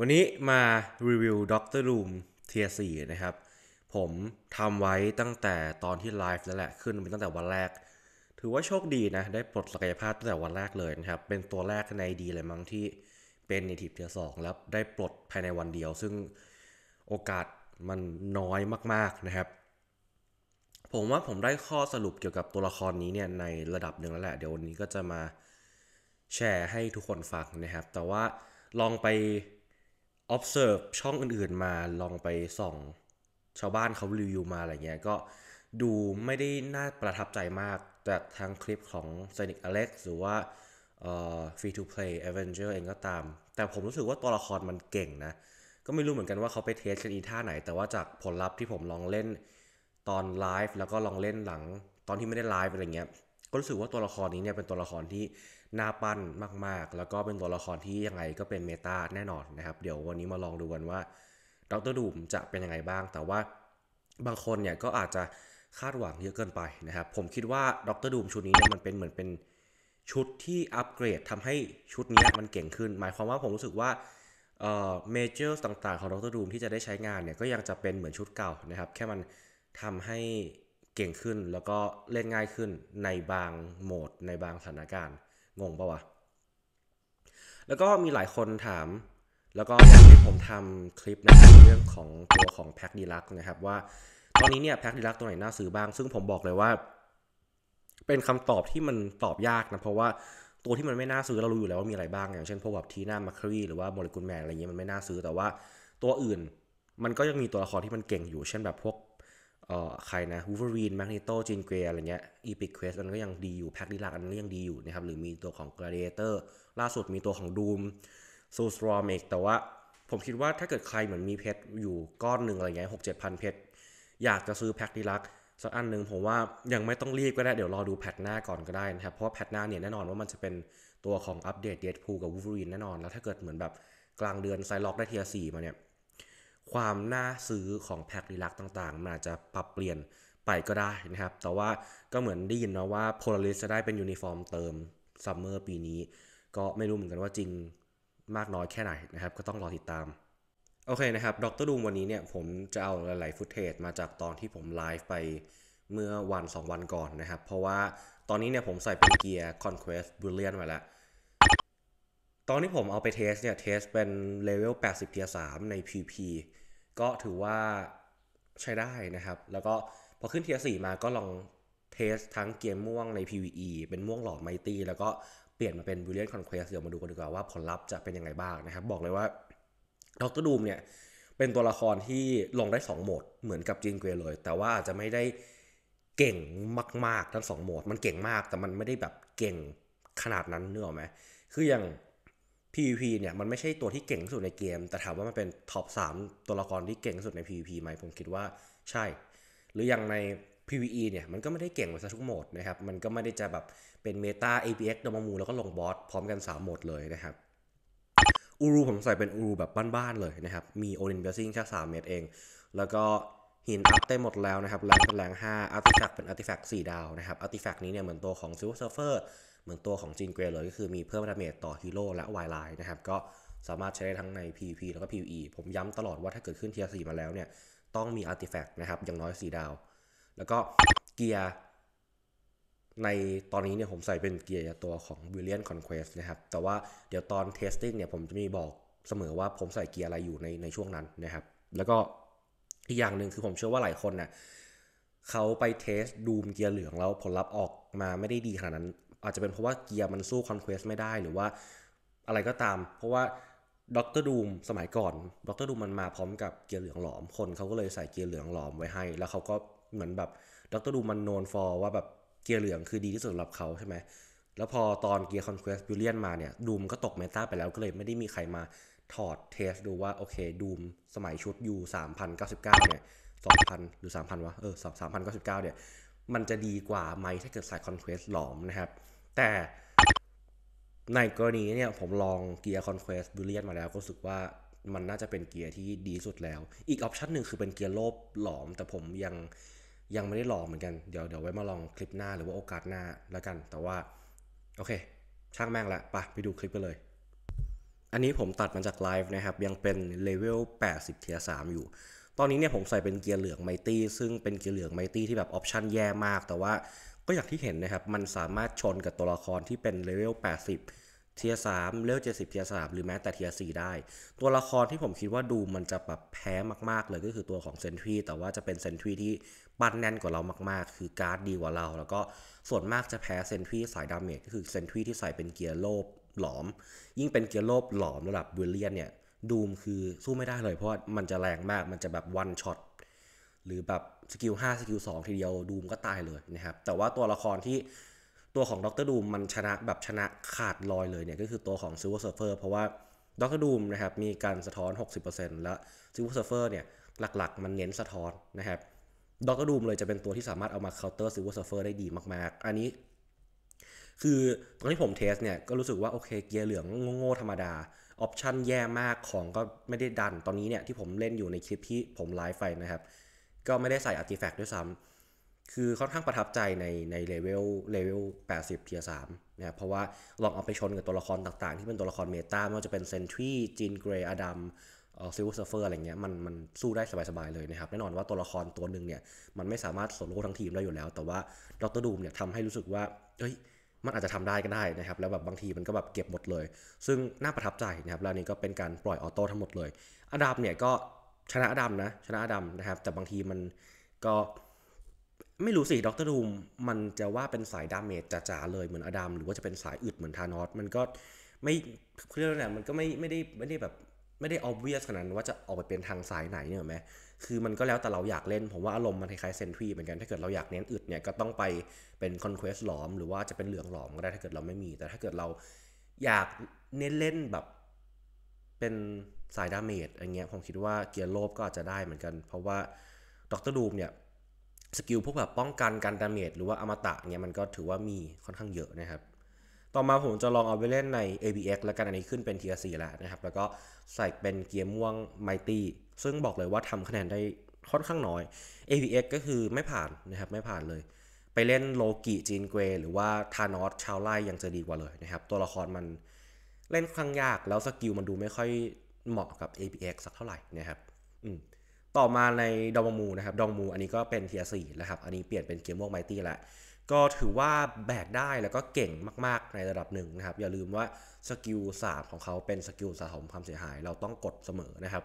วันนี้มารีวิวด็อกเตอร์รูมเทียสี่นะครับ ผมทำไว้ตั้งแต่ตอนที่ไลฟ์แล้วแหละ ขึ้นเป็นตั้งแต่วันแรก ถือว่าโชคดีนะ ได้ปลดศักยภาพตั้งแต่วันแรกเลยนะครับเป็นตัวแรกในดีเลยมั้งที่เป็นในทีเทียสองแล้วได้ปลดภายในวันเดียว ซึ่งโอกาสมันน้อยมาก ๆนะครับ ผมว่าผมได้ข้อสรุปเกี่ยวกับตัวละครนี้เนี่ยในระดับหนึ่งแล้วแหละ เดี๋ยววันนี้ก็จะมาแชร์ให้ทุกคนฟังนะครับ แต่ว่าลองไป observe ช่องอื่นๆมาลองไปส่องชาวบ้านเขารีวิวมาอะไรเงี้ยก็ดูไม่ได้น่าประทับใจมากจากทางคลิปของ Sonic Alex หรือว่าเอ่อ Free to Play Avenger เองก็ตาม แต่ผมรู้สึกว่าตัวละครมันเก่งนะ ก็ไม่รู้เหมือนกันว่าเขาไปเทสกันอีท่าไหน แต่ว่าจากผลลัพธ์ที่ผมลองเล่นตอนไลฟ์แล้วก็ลองเล่นหลังตอนที่ไม่ได้ไลฟ์อะไรเงี้ย ก็รู้สึกว่าตัวละครนี้เนี่ยเป็นตัวละครที่น่าปั้นมากๆ แล้วก็เป็นตัวละครที่ยังไงก็เป็นเมตาแน่นอนนะครับ เดี๋ยววันนี้มาลองดูกันว่าดรดูมจะเป็นยังไงบ้าง แต่ว่าบางคนเนี่ยก็อาจจะคาดหวังเยอะเกินไปนะครับ ผมคิดว่าดรดูมชุดนี้เนี่ยมันเป็นเหมือนเป็นชุดที่อัปเกรด ทำให้ชุดนี้มันเก่งขึ้น หมายความว่าผมรู้สึกว่าเอ่อเมเจอร์ต่างๆ ของดรดูมที่จะได้ใช้งานเนี่ยก็ยังจะเป็นเหมือนชุดเก่านะครับแค่มันทำให้เก่งขึ้นแล้วก็เล่นง่ายขึ้นในบางโหมด ในบางสถานการณ์งงปะวะแล้วก็มีหลายคนถาม แล้วก็อยากให้ผมทำคลิปนะครับเรื่องของตัวของแพ็คดีลักนะครับว่า ตอนนี้เนี่ยแพ็คดีลักตัวไหนน่าซื้อบ้างซึ่งผมบอกเลยว่า เป็นคำตอบที่มันตอบยากนะเพราะว่าตัวที่มันไม่น่าซื้อเรารู้อยู่แล้วว่ามีอะไรบ้างอย่างเช่นพวกแบบทีน่ามาครีหรือว่าโมเลกุลแมนอะไรเงี้ยมันไม่น่าซื้อแต่ว่าตัวอื่น มันก็ยังมีตัวละครที่มันเก่งอยู่เช่นแบบพวกเอ่อใครนะวูฟเวอรีนแมกนิโตจินเกรอะไรเงี้ยอีพิกเควสอันก็ยังดีอยู่แพ็กดิลักอันนี้ยังดีอยู่นะครับหรือมีตัวของกราเดเตอร์ล่าสุดมีตัวของดูมซูสรอมเอกแต่ว่าผมคิดว่าถ้าเกิดใครเหมือนมีเพชรอยู่ก้อนหนึ่งอะไรเงี้ยหกเจ็ดพันเพชรอยากจะซื้อแพ็กดิลักสักอันหนึ่งผมว่ายังไม่ต้องรีบก็ได้เดี๋ยวรอดูแพทหน้าก่อนก็ได้นะครับเพราะว่าแพทหน้าเนี่ยแน่นอนว่ามันจะเป็นตัวของอัปเดตเดดพูกับวูฟเวอรีนแน่นอนแล้วถ้าเกิดเหมือนแบบกลางเดือนไซล็อกได้เทียสี่มาเนี่ยความน่าซื้อของแพ็ครีลักต่างๆ มันอาจจะปรับเปลี่ยนไปก็ได้นะครับ แต่ว่าก็เหมือนได้ยินนะว่าโพลาริสจะได้เป็นยูนิฟอร์มเติม ซัมเมอร์ปีนี้ ก็ไม่รู้เหมือนกันว่าจริงมากน้อยแค่ไหนนะครับ ก็ต้องรอติดตาม โอเคนะครับดรดูมวันนี้เนี่ย ผมจะเอาหลายๆ ฟุตเทจมาจากตอนที่ผมไลฟ์ไปเมื่อวัน2วัน ก่อนนะครับ เพราะว่าตอนนี้เนี่ยผมใส่เป็นเกียร์คอนเควสบ b r i l l i a ไว้แล้วตอนที่ผมเอาไปเทสเนี่ย เทสเป็นเลเวล80เทีย3ใน PP ก็ถือว่าใช้ได้นะครับ แล้วก็พอขึ้นเทียสี่มาก็ลองเทสทั้งเกียร์ม่วงใน PVE เป็นม่วงหลอดไมตี้แล้วก็เปลี่ยนมาเป็นวิลเลียนคอนเควสเดี๋ยวมาดูกันดีกว่าว่าผลลัพธ์จะเป็นยังไงบ้างนะครับ บอกเลยว่าดรดูมเนี่ยเป็นตัวละครที่ลงได้2โหมดเหมือนกับจีนเกรเลย แต่ว่าอาจจะไม่ได้เก่งมากๆทั้ง2โหมด มันเก่งมาก แต่มันไม่ได้แบบเก่งขนาดนั้นเนื้อไหมคืออย่าง PVP เนี่ยมันไม่ใช่ตัวที่เก่งสุดในเกม แต่ถามว่ามันเป็นท็อป3ตัวละครที่เก่งสุดใน PVP ไหมผมคิดว่าใช่ หรืออย่างใน PVE เนี่ยมันก็ไม่ได้เก่งมปซะทุกโหมดนะครับมันก็ไม่ได้จะแบบเป็นเมตา APX ดมมูแล้วก็ลงบอสพร้อมกัน 3โหมดเลยนะครับอูรูผมใส่เป็นอูรูแบบบ้านๆเลยนะครับ มีโอลินเบลซิ่งแค่3เมตรเอง แล้วก็หินอัพเต็มหมดแล้วนะครับแรงเป็นแรง5อาร์ติแฟกต์เป็นอาร์ติแฟกต์4ดาวนะครับอาร์ติแฟกต์นี้เนี่ยเหมือนตัวของซิลเวอร์เซิร์ฟเฟอร์เหมือนตัวของจีนเกรเลยก็คือมีเพิ่มดาเมจต่อฮีโร่และวายไลน์นะครับก็สามารถใช้ได้ทั้งใน PVP แล้วก็ PVE ผมย้ำตลอดว่าถ้าเกิดขึ้นเทียร์สมาแล้วเนี่ยต้องมีอาร์ติแฟกต์นะครับอย่างน้อย4ดาว แล้วก็เกียร์ ในตอนนี้เนี่ยผมใส่เป็นเกียร์ตัวของ b r i l l i a n t Conquest นะครับแต่ว่าเดี๋ยวตอนเทสติ้งเนี่ยผมจะมีบอกเสมอว่าผมใส่เกียร์อะไรอยู่ในในช่วงนั้นนะครับแล้วก็อีกอย่างหนึ่งคือผมเชื่อว่าหลายคนเนะ่ยเขาไปเทสดูมเกียร์เหลืองแล้วผลลัพธ์ออกมาไม่ได้ดีขนาดนั้นอาจจะเป็นเพราะว่าเกียร์มันสู้คอนเควสไม่ได้หรือว่าอะไรก็ตาม เพราะว่าด็อกเตอร์ดูมสมัยก่อนด็อกเตอร์ดูมมันมาพร้อมกับเกียร์เหลืองหลอมคนเขาก็เลยใส่เกียร์เหลืองหลอมไว้ให้ แล้วเขาก็เหมือนแบบด็อกเตอร์ดูมมันโนนฟอร์ว่าแบบเกียร์เหลืองคือดีที่สุดสำหรับเขาใช่ไหมแล้วพอตอนเกียร์คอนเควสบิลเลียนมาเนี่ยดูมก็ตกเมตาไปแล้วก็เลยไม่ได้มีใครมาถอดเทสดูว่าโอเคดูมสมัยชุดยูสามพันเก้าสิบเก้าเนี่ยสองพันหรือสามพันวะเออสามพันเก้าสิบเก้าเนี่ย มันจะดีกว่าไหมถ้าเกิดใส่คอนเควสหลอมนะครับแต่ในกรณีเนี่ยผมลองเกียร์คอนเควส t b r i ล l i a มาแล้วก็รู้สึกว่ามันน่าจะเป็นเกียร์ที่ดีสุดแล้ว อีกออปชันหนึ่งคือเป็นเกียร์โลบหลอม แต่ผมยัง ยังไม่ได้ลองเหมือนกัน เดี๋ยวเดี๋ยวไว้มาลองคลิปหน้าหรือว่าโอกาสหน้าแล้วกัน แต่ว่า โอเค ช่างแม่งละปะไปดูคลิปไปเลย อันนี้ผมตัดมาจากไลฟ์นะครับยังเป็นเลเวล 80 เทียสามอยู่ ตอนนี้เนี่ยผมใส่เป็นเกียร์เหลืองไมตี้ซึ่งเป็นเกียร์เหลืองไมตี้ที่แบบออปชันแย่มากแต่ว่าก็อย่างที่เห็นนะครับ มันสามารถชนกับตัวละครที่เป็นเลเวล 80 เทียสามเลเวลเจ็ดสิบเทียสามหรือแม้แต่เทียสี่ได้ ตัวละครที่ผมคิดว่าดูมันจะแบบแพ้มากๆเลยก็คือตัวของเซนทรีแต่ว่าจะเป็นเซนทรีที่ปั้นแน่นกว่าเรามาก ๆ คือการ์ดดีกว่าเรา แล้วก็ส่วนมากจะแพ้เซนทรีสายดาเมจก็คือเซนทรีที่ใส่เป็นเกียร์โลบหลอม ยิ่งเป็นเกียร์โลบหลอมระดับเบลเลียนเนี่ยดูมคือสู้ไม่ได้เลยเพราะมันจะแรงมากมันจะแบบวันช็อตหรือแบบสกิล 5 สกิล 2 ทีเดียวดูมก็ตายเลยนะครับ แต่ว่าตัวละครที่ตัวของดรดูมมันชนะแบบชนะขาดลอยเลยเนี่ยก็คือตัวของซิลเวอร์เซฟเฟอร์เพราะว่าดรดูมนะครับมีการสะท้อน 60%และซิลเวอร์เซฟเฟอร์เนี่ย หลัก ๆ มันเน้นสะท้อนนะครับดรดูมเลยจะเป็นตัวที่สามารถเอามาเคาน์เตอร์ซิลเวอร์เซฟเฟอร์ได้ดีมาก ๆ อันนี้คือตอนที่ผมเทสเนี่ย ก็รู้สึกว่าโอเคเกียร์เหลืองโง่ๆธรรมดาออปชันแย่มากของก็ไม่ได้ดันตอนนี้เนี่ยที่ผมเล่นอยู่ในคลิปที่ผมไลฟ์ไปนะครับก็ไม่ได้ใส่อาร์ติแฟกต์ด้วยซ้ำ คือค่อนข้างประทับใจในในเลเวลเลเวล 80 เทียร์ 3 นะเพราะว่าลองเอาไปชนกับตัวละครต่างๆที่เป็นตัวละครเมตาไม่ว่าจะเป็นเซนทรีจินเกรย์อดัมเออซิลเวอร์เซฟ์เฟอร์อะไรเงี้ยมันมันสู้ได้สบาย ๆ เลยนะครับ แน่นอนว่าตัวละครตัวหนึ่งเนี่ย มันไม่สามารถโซโล่ทั้งทีมได้อยู่แล้ว แต่ว่าดรดูมเนี่ยทำให้รู้สึกว่าเฮ้ยมันอาจจะทำได้ก็ได้นะครับแล้วแบบบางทีมันก็แบบเก็บหมดเลย ซึ่งน่าประทับใจนะครับแล้วนี้ก็เป็นการปล่อยออโต้ทั้งหมดเลยอดามเนี่ยก็ชนะอดัมนะชนะอดัมนะครับ แต่บางทีมันก็ ไม่รู้สิดรดูมมันจะว่าเป็นสายดาเมจจ๋าๆเลยเหมือนอดัมหรือว่าจะเป็นสายอึดเหมือนธานอสมันก็ไม่เรื่องนั้นมันก็ไม่ไม่ได้ไม่ได้แบบไม่ได้ออบเวียสขนาดว่าจะออกไปเป็นทางสายไหนเนี่ยไหมคือมันก็แล้วแต่เราอยากเล่นผมว่าอารมณ์มันคล้ายเซนทรีเหมือนกันถ้าเกิดเราอยากเน้นอึดเนี่ยก็ต้องไปเป็นคอนเควสหลอมหรือว่าจะเป็นเหลืองหลอมก็ได้ถ้าเกิดเราไม่มีแต่ถ้าเกิดเราอยากเน้นเล่นแบบเป็นสายดาเมจอะไรเงี้ยผมคิดว่าเกียร์โลบก็อาจจะได้เหมือนกัน เพราะว่าดรดูมเนี่ย สกิลพวกแบบป้องกันการดาเมจหรือว่าอมตะเนี่ยมันก็ถือว่ามีค่อนข้างเยอะนะครับ ต่อมาผมจะลองเอาไปเล่นใน ABX แล้วกันอันนี้ขึ้นเป็น Tier 4แล้วนะครับ แล้วก็ใส่เป็นเกียร์ม่วงไมตี้ซึ่งบอกเลยว่าทำคะแนนได้ค่อนข้างน้อย ABX ก็คือไม่ผ่านนะครับไม่ผ่านเลย ไปเล่นโลกิจีนเกรหรือว่าทานอสชาวไล่ยังจะดีกว่าเลยนะครับตัวละครมันเล่นครั้งยากแล้วสกิลมันดูไม่ค่อยเหมาะกับ APX สักเท่าไหร่นะครับต่อมาในดองมูนะครับดองมู อันนี้ก็เป็นเทียสี่นะครับ อันนี้เปลี่ยนเป็นเกมวกไมตี้และก็ถือว่าแบกได้แล้วก็เก่งมาก ๆในระดับหนึ่งนะครับ อย่าลืมว่าสกิลสามของเขาเป็นสกิลสะสมความเสียหาย เราต้องกดเสมอนะครับ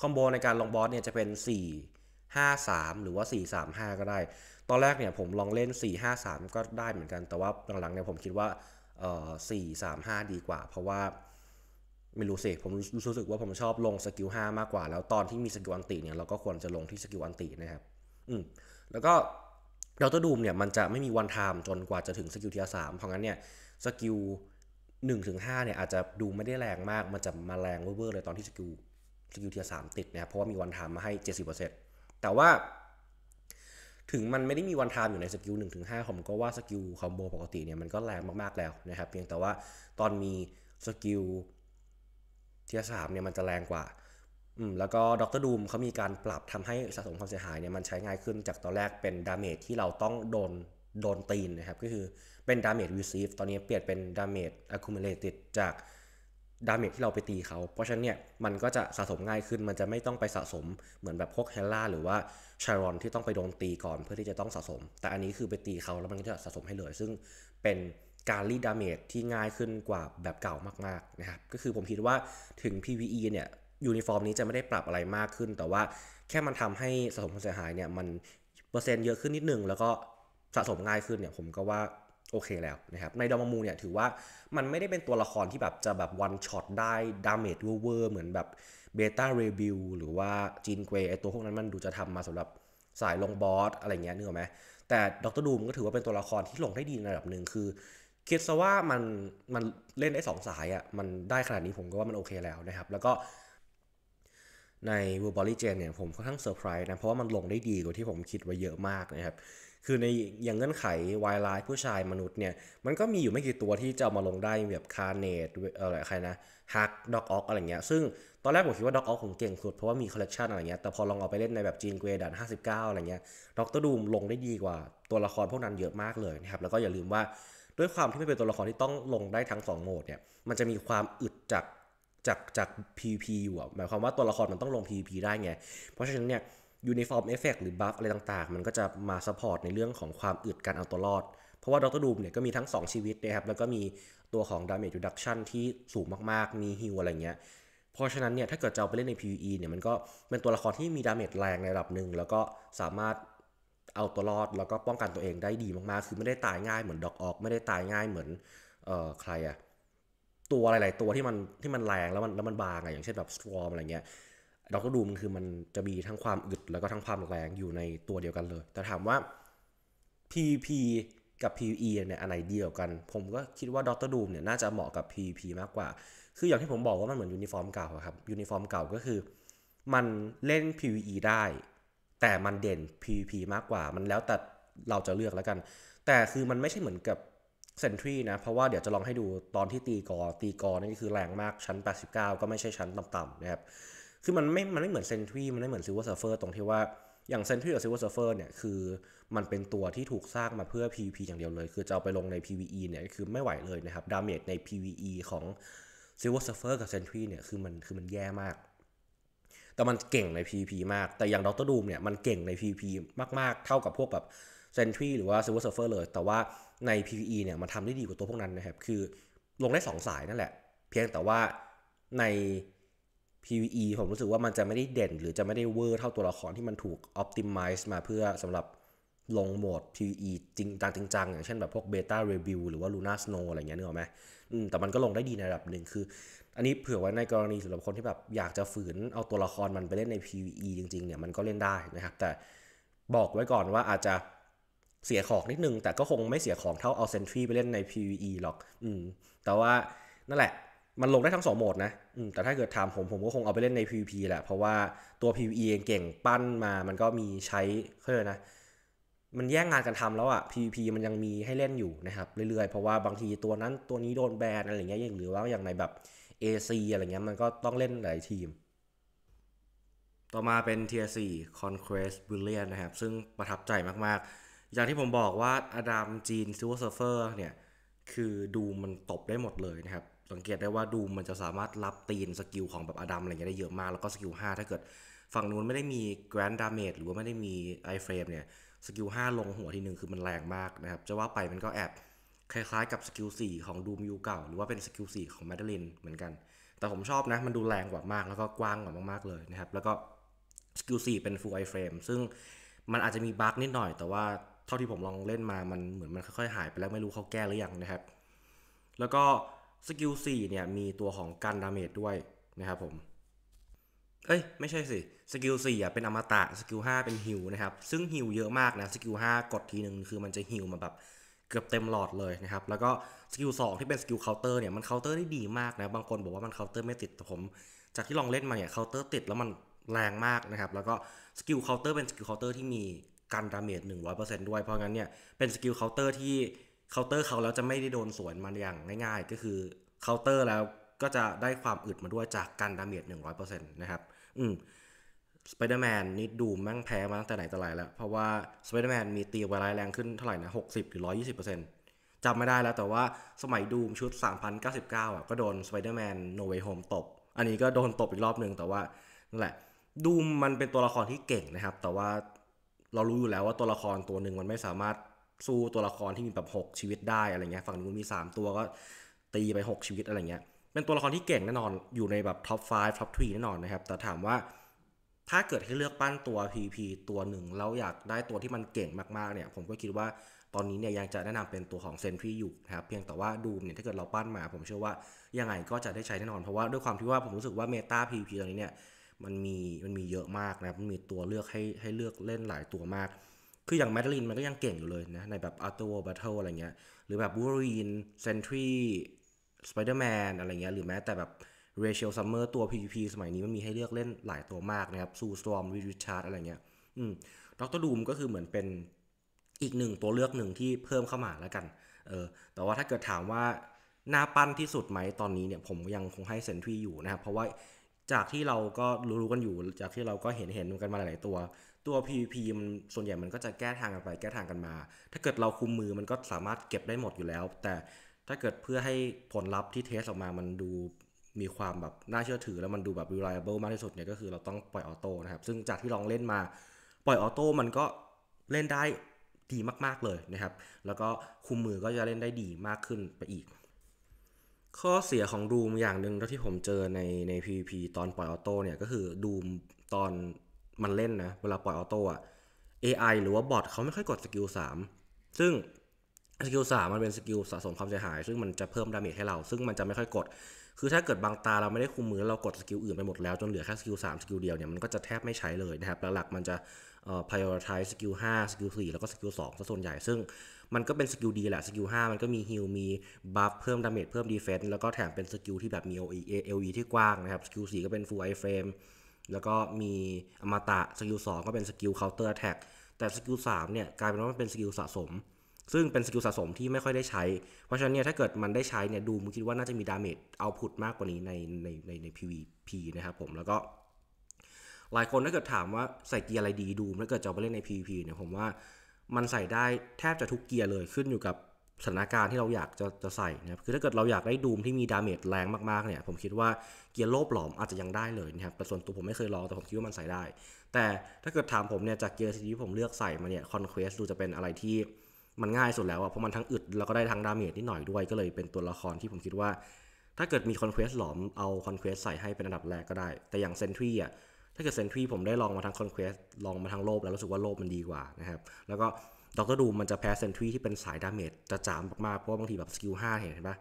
คอมโบในการลงบอสเนี่ยจะเป็น 4 5 3 หรือว่า 4 3 5 ก็ได้ตอนแรกเนี่ยผมลองเล่น 4 5 3 ก็ได้เหมือนกันแต่ว่าหลังๆเนี่ยผมคิดว่าเอ่อสี่สามห้าดีกว่า เพราะว่าไม่รู้สิผมรู้สึกว่าผมชอบลงสกิลห้ามากกว่าแล้วตอนที่มีสกิลอันติเนี่ยเราก็ควรจะลงที่สกิลอันตินะครับอืมแล้วก็ดรดูมเนี่ยมันจะไม่มีวันไทม์จนกว่าจะถึงสกิลเทียสามเพราะงั้นเนี่ยสกิลหนึ่งถึงห้าเนี่ยอาจจะดูไม่ได้แรงมากมันจะมาแรงเวอร์เลยตอนที่สกิลสกิลเทียสามติดนะครับเพราะว่ามีวันไทม์มาให้เจ็ดสิบเปอร์เซ็นต์แต่ว่าถึงมันไม่ได้มีวันทามอยู่ในสกิล1นถึงห้าผมก็ว่าสกิลคอมโบปกติเนี่ยมันก็แรงมากๆแล้วนะครับเพียงแต่ว่าตอนมีสกิลเทียสามเนี่ยมันจะแรงกว่าอืมแล้วก็ดรดูมเขามีการปรับทำให้สะสมความเสียหายเนี่ยมันใช้ง่ายขึ้นจากตอนแรกเป็นดาเมจที่เราต้องโดนโดนตีนนะครับ ก็คือเป็นดาเมจรีซีฟตอนนี้เปลี่ยนเป็นดาเมจอะคูมเลติดจากดาเมจที่เราไปตีเขา เพราะฉะนั้นเนี่ยมันก็จะสะสมง่ายขึ้น มันจะไม่ต้องไปสะสมเหมือนแบบพวกเฮลล่าหรือว่าชารอนที่ต้องไปโดนตีก่อนเพื่อที่จะต้องสะสม แต่อันนี้คือไปตีเขาแล้วมันก็จะสะสมให้เลยซึ่งเป็นการรีดาเมจที่ง่ายขึ้นกว่าแบบเก่ามาก ๆ นะครับ ก็คือผมคิดว่าถึง PVE เนี่ย ยูนิฟอร์มนี้จะไม่ได้ปรับอะไรมากขึ้น แต่ว่าแค่มันทำให้สะสมความเสียหายเนี่ยมันเปอร์เซ็นต์เยอะขึ้นนิดนึงแล้วก็สะสมง่ายขึ้นเนี่ยผมก็ว่าโอเคแล้วนะครับในดอมมูเนี่ยถือว่ามันไม่ได้เป็นตัวละครที่แบบจะแบบวันช็อตได้ดาเมจเวอร์เหมือนแบบเบต้าเรบิวหรือว่าจีนเกรไอตัวพวกนั้นมันดูจะทำมาสำหรับสายลงบอสอะไรเงี้ยนึกออกไหมแต่ดรดูมก็ถือว่าเป็นตัวละครที่ลงได้ดีในระดับหนึ่งคือคิดซะว่ามันมันเล่นได้ 2 สายอะ่ะมันได้ขนาดนี้ผมก็ว่ามันโอเคแล้วนะครับ แล้วก็ในวูบอ d ล o ี่เจนเนี่ยผมค่อนข้างเซอร์ไพรส์นะ เพราะว่ามันลงได้ดีกว่าที่ผมคิดไว้เยอะมากนะครับคือในอย่างเงื่อนไขวายไลฟ์ผู้ชายมนุษย์เนี่ย มันก็มีอยู่ไม่กี่ตัวที่จะเอามาลงได้แบบ คาร์เนตอะไรใครนะฮักด็อกออกอะไรเงี้ย ซึ่งตอนแรกผมคิดว่าด็อกออกคงเก่งสุด เพราะว่ามีคอลเลคชันอะไรเงี้ย แต่พอลองเอาไปเล่นในแบบจีนเกรดัน59 อะไรเงี้ยด็อกเตอร์ดูมลงได้ดีกว่าตัวละครพวกนั้นเยอะมากเลยนะครับ แล้วก็อย่าลืมว่าด้วยความที่ไม่เป็นตัวละครที่ต้องลงได้ทั้ง 2 โหมดเนี่ยมันจะมีความอึดจากจากจาก p พ p อยู่หมายความว่าตัวละครมันต้องลง p พ p ได้ไงเพราะฉะนั้นเนี่ยยูนิฟอร์มเอฟเฟกหรือบัฟอะไรต่างๆ มันก็จะมาซัพพอร์ตในเรื่องของความอึดการเอาตัวรอดเพราะว่าดรดูมเนี่ยก็มีทั้ง 2 ชีวิตนะครับ แล้วก็มีตัวของดาเมจ e ดักชั่นที่สูงมากๆ มีฮิวอะไรเงี้ย เพราะฉะนั้นเนี่ยถ้าเกิดจะเอาไปเล่นใน PVE เนี่ยมันก็เป็นตัวละครที่มีดาเมจแรงในระดับหนึ่ง แล้วก็สามารถเอาตัวรอด แล้วก็ป้องกันตัวเองได้ดีมากๆ คือไม่ได้ตายง่ายเหมือนดอกออกไม่ได้ตายง่ายเหมือนเอ่อใครอะตัวหลายๆตัวที่มันที่มันแรงแล้วมันแล้วมันบางอะอย่างเช่นแบบสวอมอะไรเงี้ยดอกเตอร์ดูมคือมันจะมีทั้งความอึดแล้วก็ทั้งความแรงอยู่ในตัวเดียวกันเลย แต่ถามว่า PVP กับ PVE เนี่ยอันไหนดีกว่ากัน ผมก็คิดว่าดอกเตอร์ดูมเนี่ย น่าจะเหมาะกับ PVP มากกว่า คืออย่างที่ผมบอกว่ามันเหมือนยูนิฟอร์มเก่าครับยูนิฟอร์มเก่าก็คือมันเล่น PVE ได้ แต่มันเด่น PVP มากกว่า มันแล้วแต่เราจะเลือกแล้วกัน แต่คือมันไม่ใช่เหมือนกับเซนทรีนะ เพราะว่าเดี๋ยวจะลองให้ดูตอนที่ตีกอตีกอนี่คือแรงมากชั้น 89 ก็ไม่ใช่ชั้นต่ำๆนะครับคือมันไม่ มันไม่เหมือนเซนทรีมันไม่เหมือนซิวเวอร์เซอร์เฟอร์ตรงที่ว่า อย่างเซนทรีกับซิวเวอร์เซอร์เฟอร์เนี่ย คือ มันเป็นตัวที่ถูกสร้างมาเพื่อ PVP อย่างเดียวเลย คือจะเอาไปลงใน PVE เนี่ย คือไม่ไหวเลยนะครับ ดาเมจใน PVE ของซิวเวอร์เซอร์เฟอร์กับเซนทรีเนี่ย คือมัน คือมันแย่มาก แต่มันเก่งใน PVP มาก แต่อย่างดออกเตร์ดูมเนี่ย มันเก่งใน PVP มากๆ เท่ากับพวกแบบเซนทรีหรือว่าซิวเวอร์เซอร์เฟอร์เลย แต่ว่าใน PVE เนี่ย มันทำได้ดีกว่าตัวพวกนั้นนะครับคือลงได้2สายนั่นแหละเพียงแต่ว่าใน PVE ผมรู้สึกว่ามันจะไม่ได้เด่นหรือจะไม่ได้เวอร์เท่าตัวละครที่มันถูก optimize มาเพื่อสำหรับลงโหมด PVE จริงจังจริงจังอย่างเช่นแบบพวก Beta Review หรือว่า Luna Snow อะไรเงี้ยนึกออกไหมแต่มันก็ลงได้ดีในระดับหนึ่งคืออันนี้เผื่อไว้ในกรณีสำหรับคนที่แบบ อยากจะฝืนเอาตัวละครมันไปเล่นใน PVE จริง ๆ เนี่ยมันก็เล่นได้นะครับแต่บอกไว้ก่อนว่าอาจจะเสียของนิดนึงแต่ก็คงไม่เสียของเท่าเอาเซนทรีไปเล่นใน PVE หรอก อืมแต่ว่านั่นแหละมันลงได้ทั้งสองโหมดนะ แต่ถ้าเกิดถามผม ผมก็คงเอาไปเล่นใน PVP แหละ เพราะว่าตัว PVE เองเก่งปั้นมา มันก็มีใช้ เคยนะ มันแย่งงานกันทำแล้วอะ PVP มันยังมีให้เล่นอยู่นะครับ เรื่อยๆ เพราะว่าบางทีตัวนั้นตัวนี้โดนแบนอะไรอย่างเงี้ยหรือว่าอย่างในแบบ AC อะไรเงี้ย มันก็ต้องเล่นหลายทีม ต่อมาเป็น Tier 4 Conquest Brilliant นะครับ ซึ่งประทับใจมากๆ อย่างที่ผมบอกว่าอดัมจีนซร์เซิร์เฟอร์เนี่ย คือดูมันตบได้หมดเลยนะครับสังเกตได้ว่าดูมันจะสามารถรับตีนสกิลของแบบอดัมอะไรเงี้ยได้เยอะมากแล้วก็สกิล 5 ถ้าเกิดฝั่งนู้นไม่ได้มีแกรนด์ดาเมจหรือว่าไม่ได้มีไอเฟรมเนี่ยสกิล 5 ลงหัวทีหนึ่งคือมันแรงมากนะครับ จะว่าไปมันก็แอบคล้ายๆกับสกิล 4 ของดูมิวเก่า หรือว่าเป็นสกิล 4 ของแมดเดลินเหมือนกัน แต่ผมชอบนะมันดูแรงกว่ามาก แล้วก็กว้างกว่ามากๆเลยนะครับแล้วก็สกิล4เป็นฟูลไอเฟรมซึ่งมันอาจจะมีบั๊กนิดหน่อย แต่ว่าเท่าที่ผมลองเล่นมามันเหมือนมันค่อยๆหายไปแล้วไม่รู้เขาแก้หรือยังนะครับแล้วก็สกิล4เนี่ยมีตัวของกันดาเมจด้วยนะครับผม เอ้ยไม่ใช่สิสกิล4อ่ะเป็นอมตะสกิล5เป็นฮิวนะครับ ซึ่งฮิวเยอะมากนะสกิล5กดทีหนึ่ง คือมันจะฮิวมาแบบ เกือบเต็มหลอดเลยนะครับ แล้วก็สกิล2ที่เป็นสกิลเคาน์เตอร์เนี่ยมันเคาน์เตอร์ได้ดีมากนะบางคนบอกว่ามันเคาน์เตอร์ไม่ติดแต่ผมจากที่ลองเล่นมาเนี่ยเคาน์เตอร์ติดแล้วมันแรงมากนะครับแล้วก็สกิลเคาน์เตอร์เป็นสกิลเคาน์เตอร์ที่มีกันดาเมจหนึ่งรร้ออยเเป์ซนต์ด้วย เพราะงั้นเนี่ยเป็นสกิลเคาน์เตอร์ที่เคาน์เตอร์เขาแล้วจะไม่ได้โดนสวนมันอย่างง่ายๆ ก็คือเคาน์เตอร์แล้วก็จะได้ความอึดมาด้วยจากการดาเมจ100%นะครับ อืมสไปเดอร์แมนนี่ดูมั่งแพ้มาตั้งแต่ไหนแต่ไรแล้ว เพราะว่าสไปเดอร์แมนมีตีไวรัสแรงขึ้นเท่าไหร่นะหกสิบหรือร้อยี่สิบเปอร์เซ็นต์จำไม่ได้แล้วแต่ว่าสมัยดูมชุด 3,099อ่ะก็โดนสไปเดอร์แมนโนเวโฮมตบ อันนี้ก็โดนตบอีกรอบหนึ่งแต่ว่านั่นแหละดูมมันเป็นตัวละครที่เก่งนะครับ แต่ว่าเรารู้อยู่แล้วว่าตัวละครตัวหนึ่งมันไม่สามารถสู้ตัวละครที่มีแบบ 6 ชีวิตได้อะไรเงี้ยฝั่งนู้นมี 3 ตัวก็ตีไป 6 ชีวิตอะไรเงี้ยเป็นตัวละครที่เก่งแน่นอนอยู่ในแบบท็อป5ท็อป3แน่นอนนะครับแต่ถามว่าถ้าเกิดให้เลือกปั้นตัว PP ตัวหนึ่งแล้วอยากได้ตัวที่มันเก่งมากๆเนี่ยผมก็คิดว่าตอนนี้เนี่ยยังจะแนะนำเป็นตัวของเซนทรีอยู่นะครับเพียงแต่ว่าดูมเนี่ยถ้าเกิดเราปั้นมา ผมเชื่อว่ายังไงก็จะได้ใช้แน่นอน เพราะว่าด้วยความที่ว่าผมรู้สึกว่าเมตาพีพีตอนนี้เนี่ยมันมีมันมีเยอะมากนะครับมันมีตัวเลือกให้ให้เลือกเล่นหลายตัวมากคืออย่างแมดลินมันก็ยังเก่งอยู่เลยนะ ในแบบอัลโตวบัตเทิลอะไรเงี้ย หรือแบบบูรีนเซนทรีสไปเดอร์แมนอะไรเงี้ย หรือแม้แต่แบบเรเชลซัมเมอร์ตัว PVP สมัยนี้ มันมีให้เลือกเล่นหลายตัวมากนะครับซูสตอมริชาร์ดอะไรเงี้ยอืมด็อกเตอร์ดูมก็คือเหมือนเป็นอีกหนึ่งตัวเลือกหนึ่งที่เพิ่มเข้ามาแล้วกันเออแต่ว่าถ้าเกิดถามว่าหน้าปั้นที่สุดไหมตอนนี้เนี่ย ผมยังคงให้เซนทรีอยู่นะครับเพราะว่าจากที่เราก็รู้กันอยู่ จากที่เราก็เห็นเห็นกันมาหลายตัว ตัว PVP มันส่วนใหญ่มันก็จะแก้ทางกันไปแก้ทางกันมา ถ้าเกิดเราคุมมือมันก็สามารถเก็บได้หมดอยู่แล้ว แต่ถ้าเกิดเพื่อให้ผลลัพธ์ที่เทสออกมา มันดูมีความแบบน่าเชื่อถือแล้วมันดูแบบ reliable มากที่สุดเนี่ยก็คือเราต้องปล่อยออโต้นะครับ ซึ่งจากที่ลองเล่นมาปล่อยออโต้มันก็เล่นได้ดีมากๆเลยนะครับ แล้วก็คุมมือก็จะเล่นได้ดีมากขึ้นไปอีกข้อเสียของดูมอย่างหนึ่งที่ผมเจอในใน PVP ตอนปล่อยออโต้เนี่ยก็คือดูมตอนมันเล่นนะเวลาปล่อยออโต้อะ AI หรือว่าบอทเขาไม่ค่อยกดสกิล3ซึ่งสกิลสามมันเป็นสกิลสะสมความเสียหาย ซึ่งมันจะเพิ่มดาเมจให้เรา ซึ่งมันจะไม่ค่อยกด คือถ้าเกิดบางตาเราไม่ได้คุมมือเรากดสกิลอื่นไปหมดแล้วจนเหลือแค่สกิลสามสกิลเดียวเนี่ยมันก็จะแทบไม่ใช้เลยนะครับหลักๆมันจะ prioritize สกิลห้าสกิลสี่แล้วก็สกิลสองซะส่วนใหญ่ซึ่งมันก็เป็นสกิลดีแหละ สกิลห้ามันก็มีฮิลมีบัฟเพิ่มดาเมจเพิ่มดีเฟนส์แล้วก็แถมเป็นสกิลที่แบบมีโออเเอลีที่กว้างนะครับ สกิลสี่ก็เป็นฟูลไอเฟรมแล้วก็มีอมตะ สกิลสองก็เป็นสกิลเคาน์เตอร์แท็กแต่สกิลสามเนี่ยกลายเป็นว่ามันเป็นสกิลสะสม ซึ่งเป็นสกิลสะสมที่ไม่ค่อยได้ใช้ เพราะฉะนั้นเนี่ยถ้าเกิดมันได้ใช้เนี่ยดูผมคิดว่าน่าจะมีดาเมจเอาพุทมากกว่านี้ในในในในพีพีนะครับผมแล้วก็ หลายคนถ้าเกิดถามว่าใส่เกียร์อะไรดีดูถ้าเกิดจะไปเล่นใน PVP เนี่ยผมว่ามันใส่ได้แทบจะทุกเกียร์เลยขึ้นอยู่กับสถานการณ์ที่เราอยากจะจะใส่นะครับคือถ้าเกิดเราอยากได้ดูมที่มีดาเมจแรงมากๆเนี่ยผมคิดว่าเกียร์โลบหลอมอาจจะยังได้เลยนะครับแต่ส่วนตัวผมไม่เคยลองแต่ผมคิดว่ามันใส่ได้ แต่ถ้าเกิดถามผมเนี่ย จากเกียร์ซีที่ผมเลือกใส่มาเนี่ยคอนเควสดูจะเป็นอะไรที่มันง่ายสุดแล้วอะเพราะมันทั้งอึดแล้วก็ได้ทั้งดาเมจนิดหน่อยด้วยก็เลยเป็นตัวละครที่ผมคิดว่า ถ้าเกิดมีคอนเควสหลอมเอาคอนเควสใส่ให้เป็นอันดับแรกก็ได้ แต่อย่างเซนทรีอ่ะถ้าเกิดเซนทรีผมได้ลองมาทางคอนเควสลองมาทางโลบแล้วรู้สึกว่าโลบมันดีกว่านะครับ แล้วก็ดอกเตอร์ดูมันจะแพ้เซนทรีที่เป็นสายดาเมจจะจามมากๆเพราะบางทีแบบสกิลห้าเห็นไหม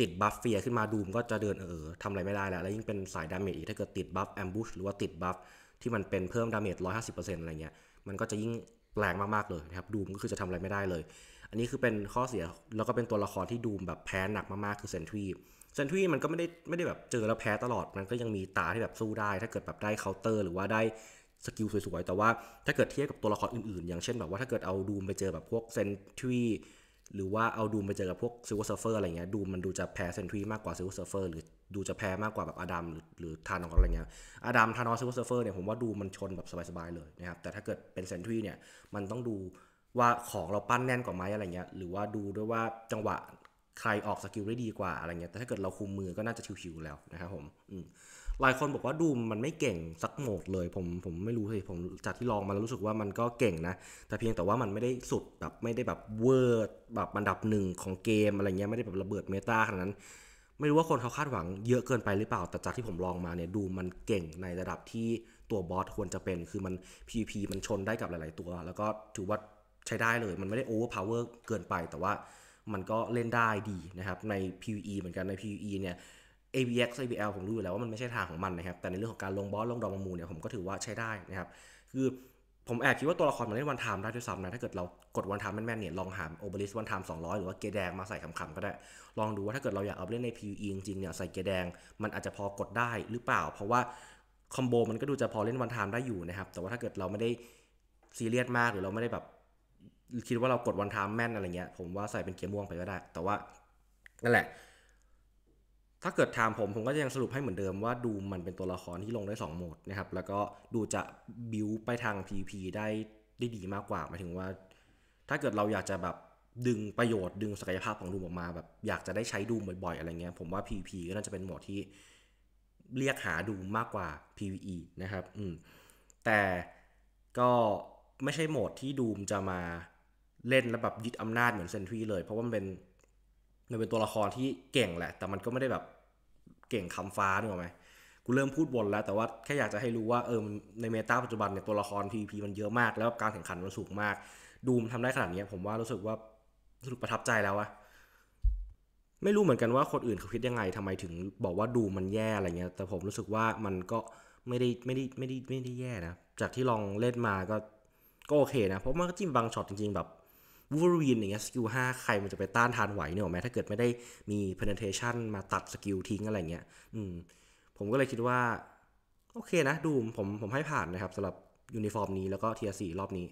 ติดบัฟเฟียขึ้นมาดูมก็จะเดินเออทำอะไรไม่ได้แล้วแล้วยิ่งเป็นสายดาเมจอีกถ้าเกิดติดบัฟแอมบูชหรือว่าติดบัฟที่มันเป็นเพิ่มดาเมจร้อยห้าสิบเปอร์เซ็นต์อะไรเงี้ยมันก็จะยิ่งแรงมากๆเลยนะครับดูมก็คือจะทำอะไรไม่ได้เลยอันนี้คือเป็นข้อเสียแล้วก็เป็นตัวละครที่ดูมแบบแพ้หนักมากๆคือเซนทรีเซนทรีมันก็ไม่ได้ไม่ได้แบบเจอแล้วแพ้ตลอดมันก็ยังมีตาที่แบบสู้ได้ ถ้าเกิดแบบได้เคาน์เตอร์หรือว่าได้สกิลสวยๆ แต่ว่าถ้าเกิดเทียบกับตัวละครอื่นๆ อย่างเช่นแบบว่าถ้าเกิดเอาดูมไปเจอแบบพวกเซนทรีหรือว่าเอาดูมไปเจอกับพวกซิลเวอร์เซอร์เฟอร์อะไรเงี้ยดูมันดูจะแพ้เซนทรีมากกว่าซิลเวอร์เซอร์เฟอร์หรือดูจะแพ้มากกว่าแบบอดัมหรือทานอนอะไรเงี้ยอดัมทานอนซิลเวอร์เซอร์เฟอร์เนี่ยผมว่าดูมันชนแบบสบายๆเลยนะครับแต่ถ้าเกิดเป็นเซนทรีเนี่ยมันต้องดูว่าของเราปั้นแน่นกว่าไหมอะไรเงี้ยหรือว่าดูด้วยว่าจังหวะใครออกสกิลได้ดีกว่าอะไรเงี้ย แต่ถ้าเกิดเราคุมมือก็น่าจะชิวๆแล้วนะครับผมหลายคนบอกว่าดูมันไม่เก่งสักโหมดเลย ผมผมไม่รู้เลยผมจากที่ลองมาแล้วรู้สึกว่ามันก็เก่งนะ แต่เพียงแต่ว่ามันไม่ได้สุดแบบไม่ได้แบบเวอร์แบบอันดับหนึ่งของเกมอะไรเงี้ยไม่ได้แบบระเบิดเมตาขนาดนั้น ไม่รู้ว่าคนเขาคาดหวังเยอะเกินไปหรือเปล่าแต่จากที่ผมลองมาเนี่ยดูมันเก่งในระดับที่ตัวบอสควรจะเป็น คือมัน PVP มันชนได้กับหลายๆตัว แล้วก็ถือว่าใช้ได้เลยมันไม่ได้โอเวอร์พาวเวอร์เกินไปแต่ว่ามันก็เล่นได้ดีนะครับ ใน PVE เหมือนกันใน PVE เนี่ย ABX ABL ผมรู้อยู่แล้วว่ามันไม่ใช่ทางของมันนะครับ แต่ในเรื่องของการลงบอสลงดอมังมูเนี่ยผมก็ถือว่าใช้ได้นะครับคือผมแอบคิดว่าตัวละครมันเล่นวันทามได้ด้วยซ้ำนะ ถ้าเกิดเรากดวันทามแม่นๆเนี่ยลองหาโอเบริสวันทามสองร้อยหรือว่าเกแดงมาใส่ขำๆ ก็ได้ ลองดูว่าถ้าเกิดเราอยากเอาเล่นใน PVE จริงๆเนี่ยใส่เกแดงมันอาจจะพอกดได้หรือเปล่า เพราะว่าคอมโบมันก็ดูจะพอเล่นวันทามได้อยู่นะครับแต่ว่าถ้าเกิดเราไม่ได้ซีเรียสมากหรือเราไม่ได้แบบคิดว่าเรากดวันทามแม่นอะไรเงี้ยผมว่าใส่เป็นเกียร์ม่วงไปก็ได้ แต่ว่า นั่นแหละ ถ้าเกิดถามผมผมก็จะยังสรุปให้เหมือนเดิมว่าดูมันเป็นตัวละครที่ลงได้2โหมดนะครับแล้วก็ดูจะบิวไปทาง PVP ได้ได้ดีมากกว่าหมายถึงว่าถ้าเกิดเราอยากจะแบบดึงประโยชน์ดึงศักยภาพของดูออกมาแบบอยากจะได้ใช้ดูบ่อย ๆ อะไรเงี้ย ผมว่า PVP ก็น่าจะเป็นโหมดที่เรียกหาดูมากกว่า PVE นะครับอืมแต่ก็ไม่ใช่โหมดที่ดูมจะมาเล่นแล้วแบบยึดอำนาจเหมือนเซนทรีเลยเพราะว่ามันเป็น มันเป็นตัวละครที่เก่งแหละ แต่มันก็ไม่ได้แบบเก่งคำฟ้าหรือไหมกูเริ่มพูดวนแล้วแต่ว่าแค่อยากจะให้รู้ว่าเออในเมตาปัจจุบันเนี่ยตัวละคร PVP มันเยอะมาก แล้วการแข่งขันมันสูงมาก ดูมทำได้ขนาดนี้ผมว่ารู้สึกว่ารู้สึกประทับใจแล้วอะไม่รู้เหมือนกันว่าคนอื่นเขาคิดยังไง ทำไมถึง บอกว่าดูมันแย่อะไรเงี้ยแต่ผมรู้สึกว่ามันก็ไม่ได้ไม่ได้ไม่ได้ไม่ได้แย่นะจากที่ลองเล่นมาก็ก็โอเคนะเพราะมันก็จิ้มบางช็อตจริง ๆแบบวูรีนอย่างเงี้ยสกิลห้าใครมันจะไปต้านทานไหวเนี่ยหรอแม้ถ้าเกิดไม่ได้มีเ e n e t r a t i o n มาตัดสกิลทิ้ง อะไรเงี้ยอืมผมก็เลยคิดว่า โอเคนะดูผมผมให้ผ่านนะครับสำหรับยูนิฟอร์มนี้แล้วก็เทียสี่รอบนี้